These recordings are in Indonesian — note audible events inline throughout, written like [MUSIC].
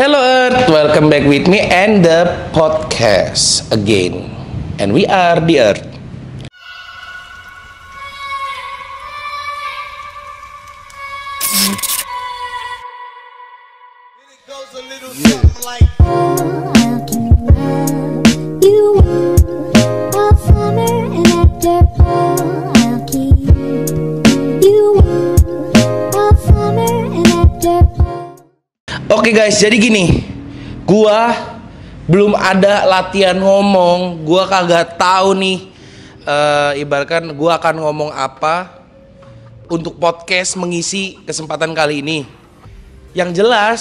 Hello Earth, welcome back with me and the podcast again. And we are the Earth. Oke guys, jadi gini. Gua belum ada latihan ngomong. Gua kagak tahu nih uh, ibaratkan gua akan ngomong apa untuk podcast mengisi kesempatan kali ini. Yang jelas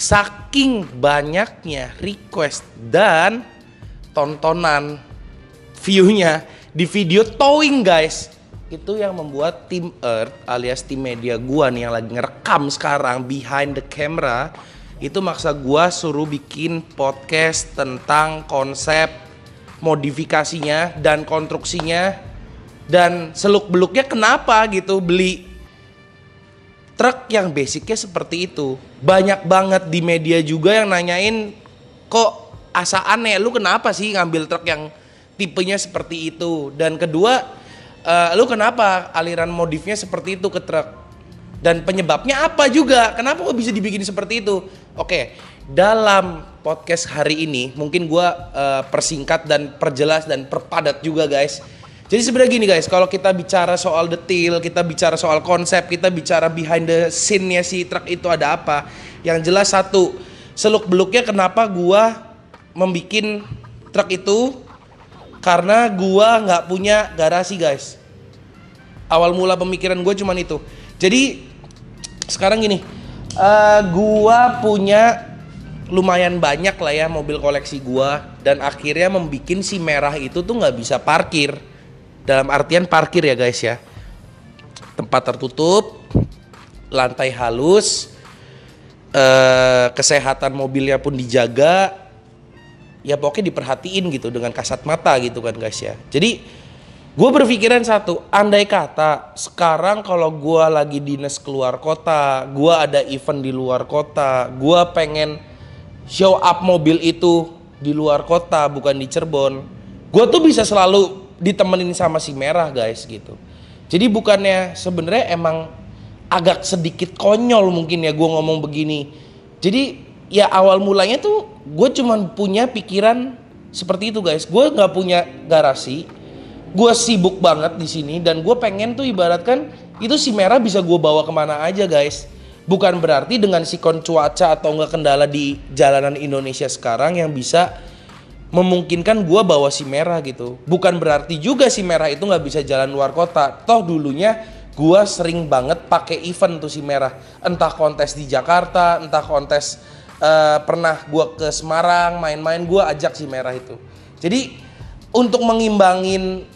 saking banyaknya request dan tontonan view-nya di video towing guys itu yang membuat tim Earth alias tim media gua nih yang lagi ngerekam sekarang behind the camera itu maksa gua suruh bikin podcast tentang konsep modifikasinya dan konstruksinya dan seluk beluknya kenapa gitu beli truk yang basicnya seperti itu banyak banget di media juga yang nanyain kok asa aneh lu kenapa sih ngambil truk yang tipenya seperti itu dan kedua uh, lu kenapa aliran modifnya seperti itu ke truk dan penyebabnya apa juga kenapa kok bisa dibikin seperti itu oke okay, dalam podcast hari ini mungkin gue uh, persingkat dan perjelas dan perpadat juga guys jadi sebenarnya gini guys kalau kita bicara soal detail kita bicara soal konsep kita bicara behind the scene-nya si truk itu ada apa yang jelas satu seluk beluknya kenapa gue membuat truk itu karena gua nggak punya garasi guys awal mula pemikiran gue cuman itu jadi sekarang gini uh, gua punya lumayan banyak lah ya mobil koleksi gua dan akhirnya membuat si merah itu tuh nggak bisa parkir dalam artian parkir ya guys ya tempat tertutup lantai halus eh, kesehatan mobilnya pun dijaga ya pokoknya diperhatiin gitu dengan kasat mata gitu kan guys ya jadi gue berpikiran satu andai kata sekarang kalau gue lagi dinas keluar kota gue ada event di luar kota gue pengen show up mobil itu di luar kota bukan di Cirebon gue tuh bisa selalu ditemenin sama si merah guys gitu jadi bukannya sebenarnya emang agak sedikit konyol mungkin ya gue ngomong begini jadi ya awal mulanya tuh gue cuman punya pikiran seperti itu guys gue nggak punya garasi gue sibuk banget di sini dan gue pengen tuh ibaratkan itu si merah bisa gue bawa kemana aja guys bukan berarti dengan sikon cuaca atau nggak kendala di jalanan Indonesia sekarang yang bisa memungkinkan gue bawa si merah gitu bukan berarti juga si merah itu nggak bisa jalan luar kota toh dulunya gue sering banget pakai event tuh si merah entah kontes di Jakarta entah kontes uh, pernah gue ke Semarang main-main gue ajak si merah itu jadi untuk mengimbangin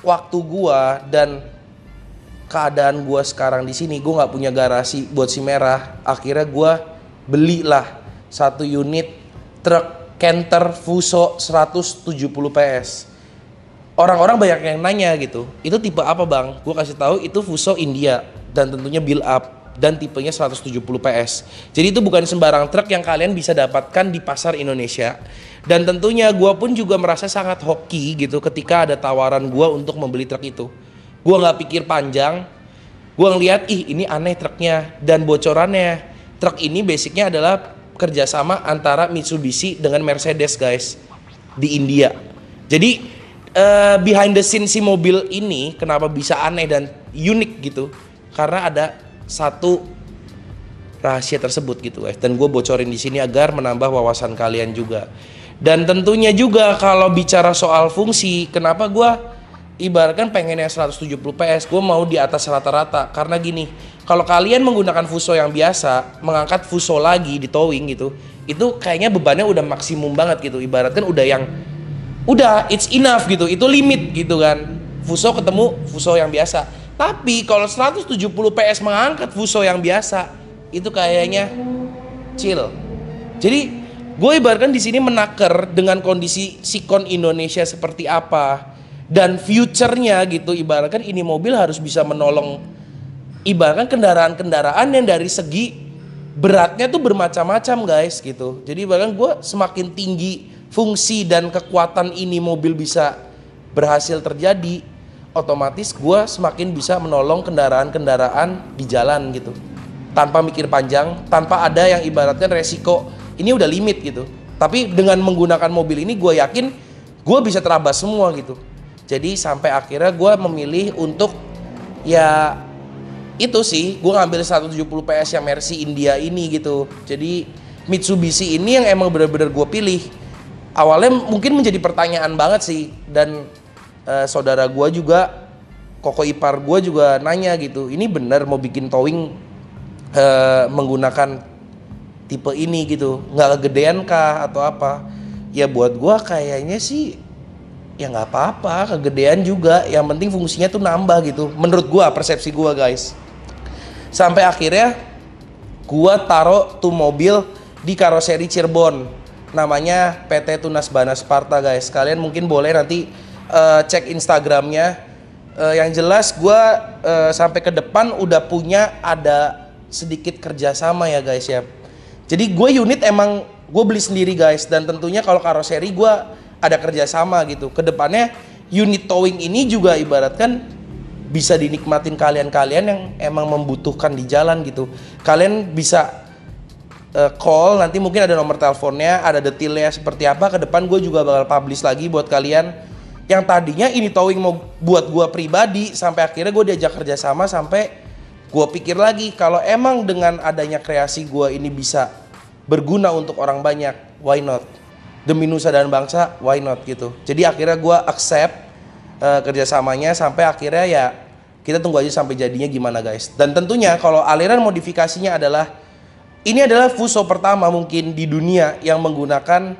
waktu gue dan keadaan gue sekarang di sini gue nggak punya garasi buat si merah akhirnya gue belilah satu unit truk Canter Fuso 170 PS orang-orang banyak yang nanya gitu itu tipe apa bang gue kasih tahu itu Fuso India dan tentunya build up dan tipenya 170 PS. Jadi itu bukan sembarang truk yang kalian bisa dapatkan di pasar Indonesia. Dan tentunya gue pun juga merasa sangat hoki gitu ketika ada tawaran gue untuk membeli truk itu. Gue nggak pikir panjang. Gue ngeliat ih ini aneh truknya dan bocorannya. Truk ini basicnya adalah kerjasama antara Mitsubishi dengan Mercedes guys di India. Jadi uh, behind the scene si mobil ini kenapa bisa aneh dan unik gitu? Karena ada satu rahasia tersebut gitu guys eh. dan gue bocorin di sini agar menambah wawasan kalian juga dan tentunya juga kalau bicara soal fungsi kenapa gue ibaratkan pengennya 170 PS gue mau di atas rata-rata karena gini kalau kalian menggunakan fuso yang biasa mengangkat fuso lagi di towing gitu itu kayaknya bebannya udah maksimum banget gitu ibaratkan udah yang udah it's enough gitu itu limit gitu kan fuso ketemu fuso yang biasa tapi kalau 170 PS mengangkat Fuso yang biasa, itu kayaknya chill. Jadi gue ibaratkan di sini menaker dengan kondisi sikon Indonesia seperti apa dan future-nya gitu ibaratkan ini mobil harus bisa menolong ibaratkan kendaraan-kendaraan yang dari segi beratnya tuh bermacam-macam guys gitu. Jadi bahkan gue semakin tinggi fungsi dan kekuatan ini mobil bisa berhasil terjadi otomatis gue semakin bisa menolong kendaraan-kendaraan di jalan gitu tanpa mikir panjang tanpa ada yang ibaratnya resiko ini udah limit gitu tapi dengan menggunakan mobil ini gue yakin gue bisa terabas semua gitu jadi sampai akhirnya gue memilih untuk ya itu sih gue ngambil 170 PS yang Mercy India ini gitu jadi Mitsubishi ini yang emang bener-bener gue pilih awalnya mungkin menjadi pertanyaan banget sih dan uh, saudara gue juga koko ipar gue juga nanya gitu ini benar mau bikin towing uh, menggunakan tipe ini gitu nggak kegedean kah atau apa ya buat gue kayaknya sih ya nggak apa-apa kegedean juga yang penting fungsinya tuh nambah gitu menurut gue persepsi gue guys sampai akhirnya gue taruh tuh mobil di karoseri Cirebon namanya PT Tunas Banas Sparta guys kalian mungkin boleh nanti uh, cek Instagramnya. Uh, yang jelas gue uh, sampai ke depan udah punya ada sedikit kerjasama ya guys ya. Jadi gue unit emang gue beli sendiri guys dan tentunya kalau karoseri gue ada kerjasama gitu. Kedepannya unit towing ini juga ibaratkan bisa dinikmatin kalian-kalian yang emang membutuhkan di jalan gitu. Kalian bisa uh, call nanti mungkin ada nomor teleponnya, ada detailnya seperti apa. Kedepan gue juga bakal publish lagi buat kalian yang tadinya ini towing mau buat gue pribadi sampai akhirnya gue diajak kerjasama sampai gue pikir lagi kalau emang dengan adanya kreasi gue ini bisa berguna untuk orang banyak why not demi nusa dan bangsa why not gitu jadi akhirnya gue accept uh, kerjasamanya sampai akhirnya ya kita tunggu aja sampai jadinya gimana guys dan tentunya kalau aliran modifikasinya adalah ini adalah fuso pertama mungkin di dunia yang menggunakan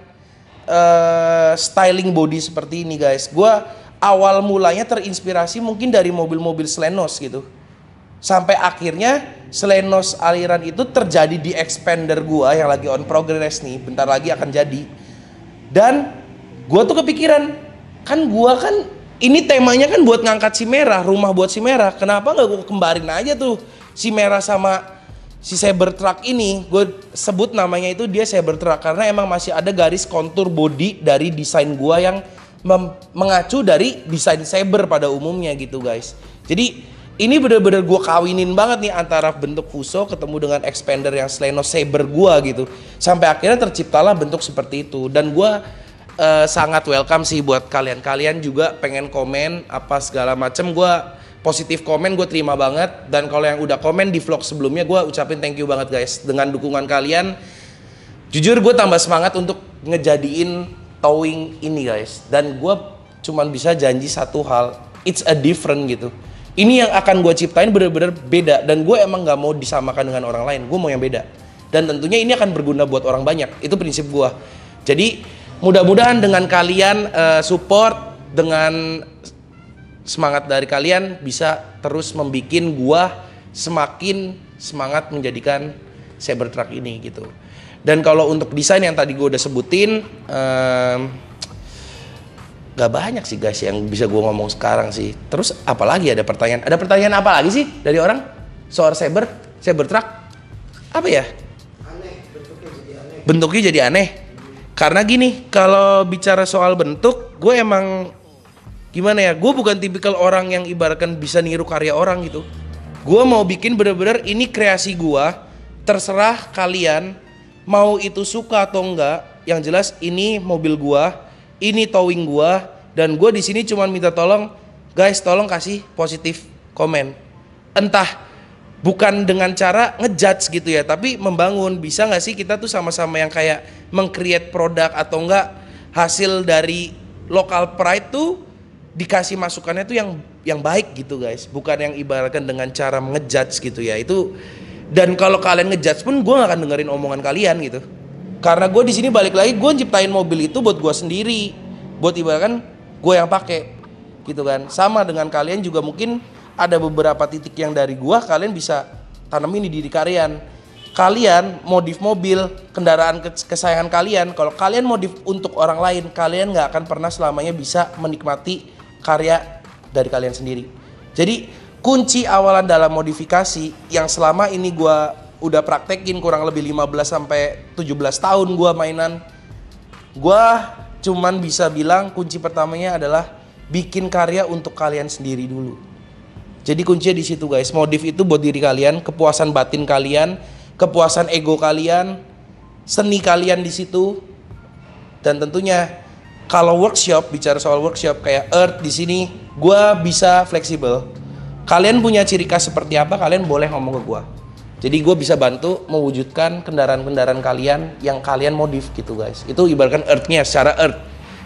Eh, styling body seperti ini guys. gue awal mulanya terinspirasi mungkin dari mobil-mobil Slenos gitu. Sampai akhirnya Slenos aliran itu terjadi di expander gue yang lagi on progress nih, bentar lagi akan jadi. Dan gue tuh kepikiran, kan gue kan ini temanya kan buat ngangkat si merah, rumah buat si merah. Kenapa nggak gue kembarin aja tuh si merah sama si Cybertruck ini gue sebut namanya itu dia Cybertruck karena emang masih ada garis kontur body dari desain gue yang mengacu dari desain Cyber pada umumnya gitu guys jadi ini bener-bener gue kawinin banget nih antara bentuk Fuso ketemu dengan expander yang Sleno Saber gue gitu sampai akhirnya terciptalah bentuk seperti itu dan gue uh, sangat welcome sih buat kalian-kalian juga pengen komen apa segala macem gue positif komen gue terima banget dan kalau yang udah komen di vlog sebelumnya gue ucapin thank you banget guys dengan dukungan kalian jujur gue tambah semangat untuk ngejadiin towing ini guys dan gue cuman bisa janji satu hal it's a different gitu ini yang akan gue ciptain bener-bener beda dan gue emang gak mau disamakan dengan orang lain gue mau yang beda dan tentunya ini akan berguna buat orang banyak itu prinsip gue jadi mudah-mudahan dengan kalian uh, support dengan semangat dari kalian bisa terus membuat gua semakin semangat menjadikan Cybertruck ini gitu. Dan kalau untuk desain yang tadi gua udah sebutin, um, gak banyak sih guys yang bisa gua ngomong sekarang sih. Terus apalagi ada pertanyaan? Ada pertanyaan apa lagi sih dari orang soal cyber, truck? Apa ya? Bentuknya jadi aneh. Karena gini, kalau bicara soal bentuk, gue emang gimana ya gue bukan tipikal orang yang ibaratkan bisa niru karya orang gitu gue mau bikin bener-bener ini kreasi gue terserah kalian mau itu suka atau enggak yang jelas ini mobil gue ini towing gue dan gue di sini cuma minta tolong guys tolong kasih positif komen entah bukan dengan cara ngejudge gitu ya tapi membangun bisa nggak sih kita tuh sama-sama yang kayak mengcreate produk atau enggak hasil dari lokal pride tuh dikasih masukannya tuh yang yang baik gitu guys bukan yang ibaratkan dengan cara mengejudge gitu ya itu dan kalau kalian ngejudge pun gue gak akan dengerin omongan kalian gitu karena gue di sini balik lagi gue ciptain mobil itu buat gue sendiri buat ibaratkan gue yang pakai gitu kan sama dengan kalian juga mungkin ada beberapa titik yang dari gue kalian bisa tanamin di diri kalian kalian modif mobil kendaraan kesayangan kalian kalau kalian modif untuk orang lain kalian nggak akan pernah selamanya bisa menikmati karya dari kalian sendiri. Jadi kunci awalan dalam modifikasi yang selama ini gue udah praktekin kurang lebih 15 sampai 17 tahun gue mainan. Gue cuman bisa bilang kunci pertamanya adalah bikin karya untuk kalian sendiri dulu. Jadi kuncinya di situ guys. Modif itu buat diri kalian, kepuasan batin kalian, kepuasan ego kalian, seni kalian di situ. Dan tentunya kalau workshop bicara soal workshop kayak Earth di sini, gue bisa fleksibel. Kalian punya ciri khas seperti apa? Kalian boleh ngomong ke gue. Jadi gue bisa bantu mewujudkan kendaraan-kendaraan kalian yang kalian modif gitu guys. Itu ibaratkan Earthnya secara Earth.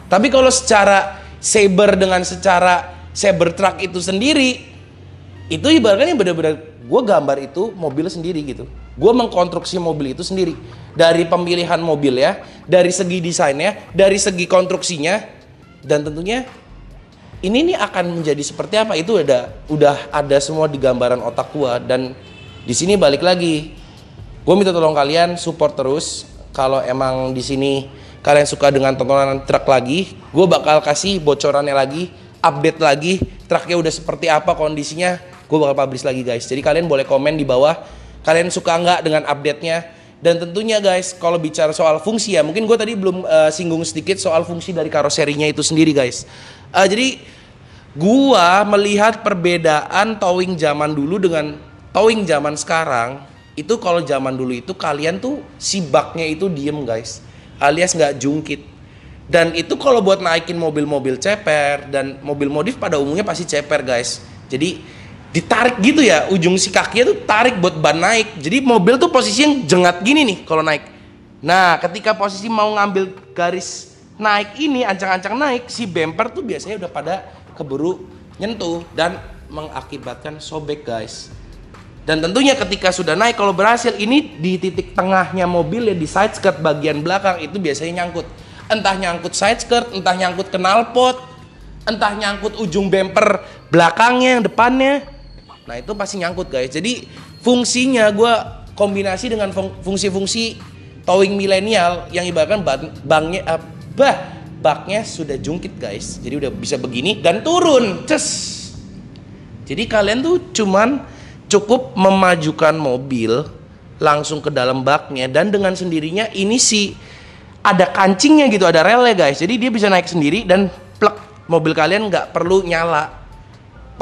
Tapi kalau secara Saber dengan secara Saber Truck itu sendiri, itu ibaratnya benar-benar gue gambar itu mobil sendiri gitu gue mengkonstruksi mobil itu sendiri dari pemilihan mobil ya dari segi desainnya dari segi konstruksinya dan tentunya ini nih akan menjadi seperti apa itu udah udah ada semua di gambaran otak gue dan di sini balik lagi gue minta tolong kalian support terus kalau emang di sini kalian suka dengan tontonan truk lagi, gue bakal kasih bocorannya lagi, update lagi, truknya udah seperti apa kondisinya, gue bakal publish lagi guys jadi kalian boleh komen di bawah kalian suka nggak dengan update-nya dan tentunya guys, kalau bicara soal fungsi ya, mungkin gue tadi belum uh, singgung sedikit soal fungsi dari karoserinya itu sendiri guys. Uh, jadi gue melihat perbedaan towing zaman dulu dengan towing zaman sekarang. Itu kalau zaman dulu itu kalian tuh si baknya itu diem guys, alias nggak jungkit. Dan itu kalau buat naikin mobil-mobil ceper dan mobil modif pada umumnya pasti ceper guys. Jadi ditarik gitu ya ujung si kaki tuh tarik buat ban naik jadi mobil tuh posisinya jengat gini nih kalau naik nah ketika posisi mau ngambil garis naik ini ancang-ancang naik si bumper tuh biasanya udah pada keburu nyentuh dan mengakibatkan sobek guys dan tentunya ketika sudah naik kalau berhasil ini di titik tengahnya mobil ya di side skirt bagian belakang itu biasanya nyangkut entah nyangkut side skirt entah nyangkut knalpot entah nyangkut ujung bumper belakangnya yang depannya Nah itu pasti nyangkut guys. Jadi fungsinya gue kombinasi dengan fungsi-fungsi towing milenial yang ibaratkan banknya uh, eh, baknya sudah jungkit guys. Jadi udah bisa begini dan turun. Ces. Jadi kalian tuh cuman cukup memajukan mobil langsung ke dalam baknya dan dengan sendirinya ini sih ada kancingnya gitu, ada relnya guys. Jadi dia bisa naik sendiri dan plek mobil kalian nggak perlu nyala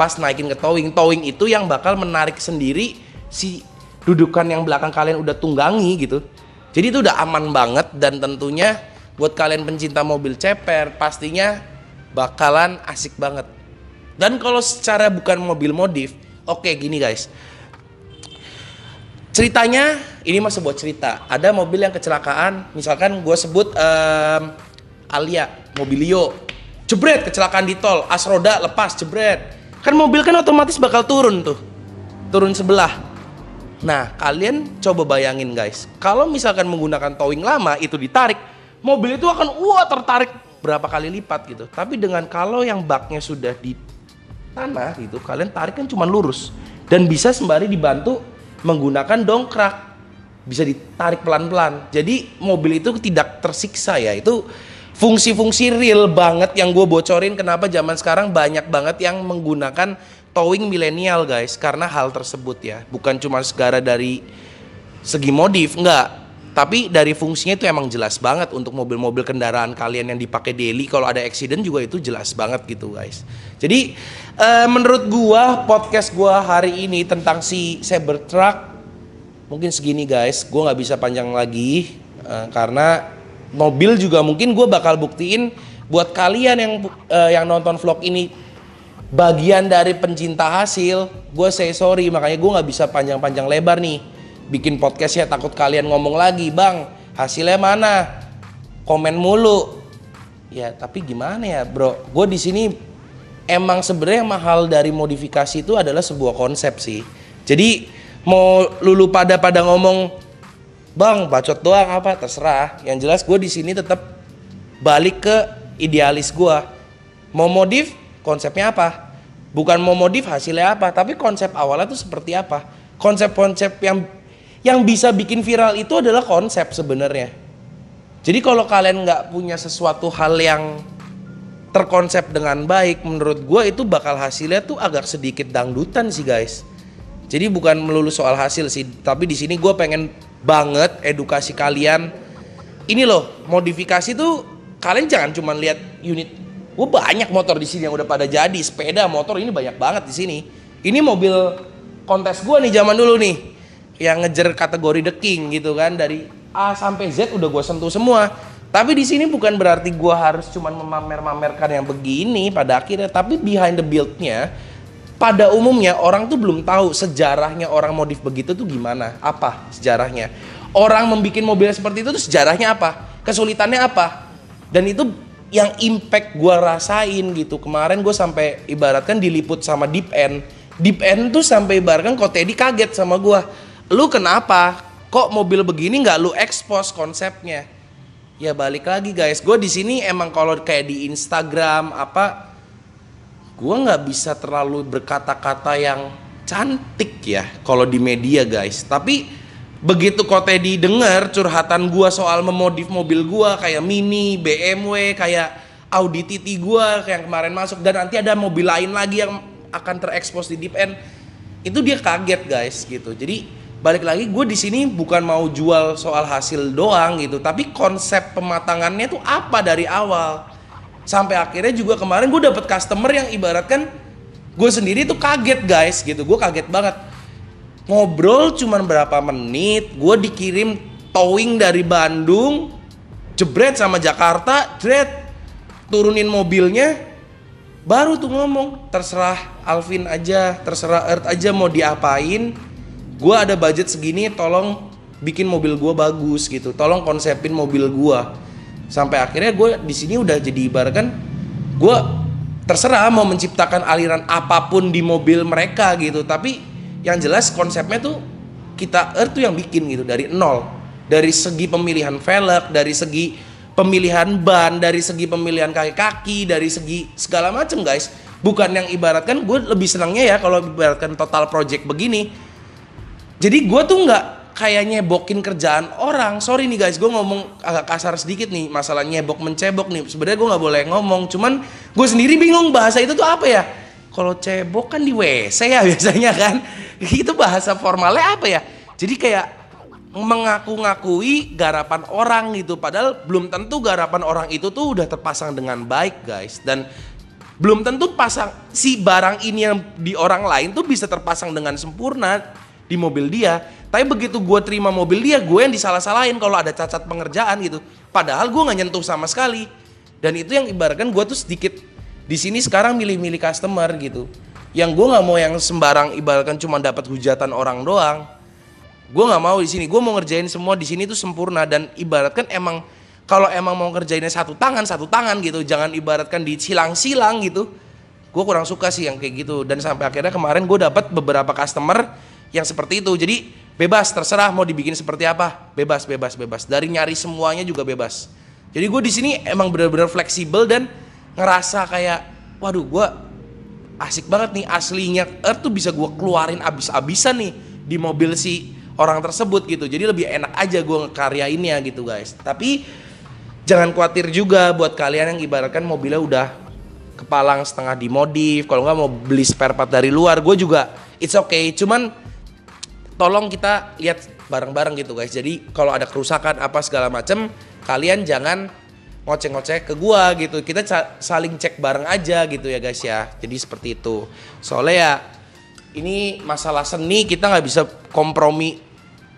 pas naikin ke towing towing itu yang bakal menarik sendiri si dudukan yang belakang kalian udah tunggangi gitu jadi itu udah aman banget dan tentunya buat kalian pencinta mobil ceper pastinya bakalan asik banget dan kalau secara bukan mobil modif oke okay, gini guys ceritanya ini mah sebuah cerita ada mobil yang kecelakaan misalkan gue sebut um, Alia Mobilio jebret kecelakaan di tol as roda lepas jebret Kan mobil kan otomatis bakal turun tuh. Turun sebelah. Nah, kalian coba bayangin guys, kalau misalkan menggunakan towing lama itu ditarik, mobil itu akan wah tertarik berapa kali lipat gitu. Tapi dengan kalau yang baknya sudah di tanah gitu, kalian tarik kan cuma lurus dan bisa sembari dibantu menggunakan dongkrak bisa ditarik pelan-pelan. Jadi mobil itu tidak tersiksa ya. Itu fungsi-fungsi real banget yang gue bocorin kenapa zaman sekarang banyak banget yang menggunakan towing milenial guys karena hal tersebut ya bukan cuma segara dari segi modif enggak tapi dari fungsinya itu emang jelas banget untuk mobil-mobil kendaraan kalian yang dipakai daily kalau ada accident juga itu jelas banget gitu guys jadi eh, menurut gua podcast gua hari ini tentang si Cybertruck mungkin segini guys gua nggak bisa panjang lagi eh, karena Mobil juga mungkin gue bakal buktiin buat kalian yang uh, yang nonton vlog ini bagian dari pencinta hasil gue say sorry makanya gue nggak bisa panjang-panjang lebar nih bikin podcastnya takut kalian ngomong lagi bang hasilnya mana komen mulu ya tapi gimana ya bro gue di sini emang sebenarnya mahal dari modifikasi itu adalah sebuah konsep sih jadi mau lulu pada pada ngomong bang bacot doang apa terserah yang jelas gue di sini tetap balik ke idealis gue mau modif konsepnya apa bukan mau modif hasilnya apa tapi konsep awalnya tuh seperti apa konsep-konsep yang yang bisa bikin viral itu adalah konsep sebenarnya jadi kalau kalian nggak punya sesuatu hal yang terkonsep dengan baik menurut gue itu bakal hasilnya tuh agak sedikit dangdutan sih guys jadi bukan melulu soal hasil sih tapi di sini gue pengen banget edukasi kalian. Ini loh, modifikasi tuh kalian jangan cuma lihat unit. Wah banyak motor di sini yang udah pada jadi, sepeda, motor ini banyak banget di sini. Ini mobil kontes gua nih zaman dulu nih yang ngejer kategori The King gitu kan dari A sampai Z udah gua sentuh semua. Tapi di sini bukan berarti gua harus cuman memamer-mamerkan yang begini pada akhirnya, tapi behind the build-nya pada umumnya orang tuh belum tahu sejarahnya orang modif begitu tuh gimana, apa sejarahnya. Orang membuat mobil seperti itu tuh sejarahnya apa, kesulitannya apa. Dan itu yang impact gue rasain gitu. Kemarin gue sampai ibaratkan diliput sama Deep End. Deep End tuh sampai ibaratkan kok Teddy kaget sama gue. Lu kenapa? Kok mobil begini nggak lu expose konsepnya? Ya balik lagi guys, gue di sini emang kalau kayak di Instagram apa gue nggak bisa terlalu berkata-kata yang cantik ya kalau di media guys tapi begitu tadi dengar curhatan gue soal memodif mobil gue kayak Mini, BMW, kayak Audi TT gue kayak yang kemarin masuk dan nanti ada mobil lain lagi yang akan terekspos di deep end itu dia kaget guys gitu jadi balik lagi gue di sini bukan mau jual soal hasil doang gitu tapi konsep pematangannya tuh apa dari awal sampai akhirnya juga kemarin gue dapet customer yang ibaratkan gue sendiri tuh kaget guys gitu gue kaget banget ngobrol cuman berapa menit gue dikirim towing dari Bandung jebret sama Jakarta jebret turunin mobilnya baru tuh ngomong terserah Alvin aja terserah Earth aja mau diapain gue ada budget segini tolong bikin mobil gue bagus gitu tolong konsepin mobil gue sampai akhirnya gue di sini udah jadi ibaratkan gue terserah mau menciptakan aliran apapun di mobil mereka gitu tapi yang jelas konsepnya tuh kita er tuh yang bikin gitu dari nol dari segi pemilihan velg dari segi pemilihan ban dari segi pemilihan kaki-kaki dari segi segala macem guys bukan yang ibaratkan gue lebih senangnya ya kalau ibaratkan total project begini jadi gue tuh nggak kayak nyebokin kerjaan orang sorry nih guys gue ngomong agak kasar sedikit nih masalah nyebok mencebok nih sebenarnya gue nggak boleh ngomong cuman gue sendiri bingung bahasa itu tuh apa ya kalau cebok kan di wc ya [LAUGHS] biasanya kan itu bahasa formalnya apa ya jadi kayak mengaku-ngakui garapan orang gitu padahal belum tentu garapan orang itu tuh udah terpasang dengan baik guys dan belum tentu pasang si barang ini yang di orang lain tuh bisa terpasang dengan sempurna di mobil dia tapi begitu gue terima mobil dia gue yang disalah-salahin kalau ada cacat pengerjaan gitu padahal gue nggak nyentuh sama sekali dan itu yang ibaratkan gue tuh sedikit di sini sekarang milih-milih customer gitu yang gue nggak mau yang sembarang ibaratkan cuma dapat hujatan orang doang gue nggak mau di sini gue mau ngerjain semua di sini tuh sempurna dan ibaratkan emang kalau emang mau ngerjainnya satu tangan satu tangan gitu jangan ibaratkan disilang-silang gitu gue kurang suka sih yang kayak gitu dan sampai akhirnya kemarin gue dapat beberapa customer yang seperti itu. Jadi bebas terserah mau dibikin seperti apa, bebas bebas bebas. Dari nyari semuanya juga bebas. Jadi gue di sini emang benar-benar fleksibel dan ngerasa kayak waduh gue asik banget nih aslinya Earth tuh bisa gue keluarin abis-abisan nih di mobil si orang tersebut gitu jadi lebih enak aja gue ya gitu guys tapi jangan khawatir juga buat kalian yang ibaratkan mobilnya udah kepalang setengah dimodif kalau nggak mau beli spare part dari luar gue juga it's okay cuman tolong kita lihat bareng-bareng gitu guys. Jadi kalau ada kerusakan apa segala macem, kalian jangan ngoceh-ngoceh ke gua gitu. Kita saling cek bareng aja gitu ya guys ya. Jadi seperti itu. Soalnya ya ini masalah seni kita nggak bisa kompromi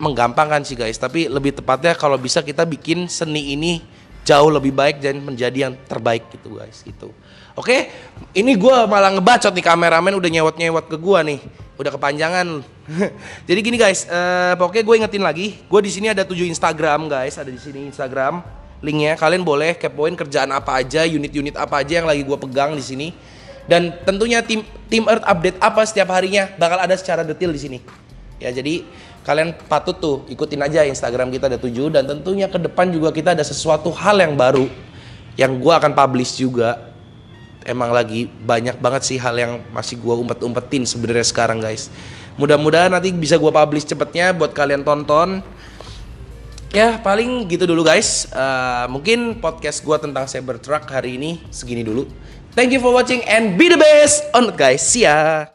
menggampangkan sih guys. Tapi lebih tepatnya kalau bisa kita bikin seni ini jauh lebih baik dan menjadi yang terbaik gitu guys gitu. Oke, ini gua malah ngebacot nih kameramen udah nyewot-nyewot ke gua nih udah kepanjangan. [LAUGHS] Jadi gini guys, uh, pokoknya gue ingetin lagi, gue di sini ada tujuh Instagram guys, ada di sini Instagram linknya. Kalian boleh kepoin kerjaan apa aja, unit-unit apa aja yang lagi gue pegang di sini. Dan tentunya tim tim Earth update apa setiap harinya bakal ada secara detail di sini. Ya jadi kalian patut tuh ikutin aja Instagram kita ada tujuh dan tentunya ke depan juga kita ada sesuatu hal yang baru yang gue akan publish juga emang lagi banyak banget sih hal yang masih gue umpet-umpetin sebenarnya sekarang guys. Mudah-mudahan nanti bisa gue publish cepetnya buat kalian tonton. Ya paling gitu dulu guys. Uh, mungkin podcast gue tentang Cybertruck hari ini segini dulu. Thank you for watching and be the best on guys. See ya.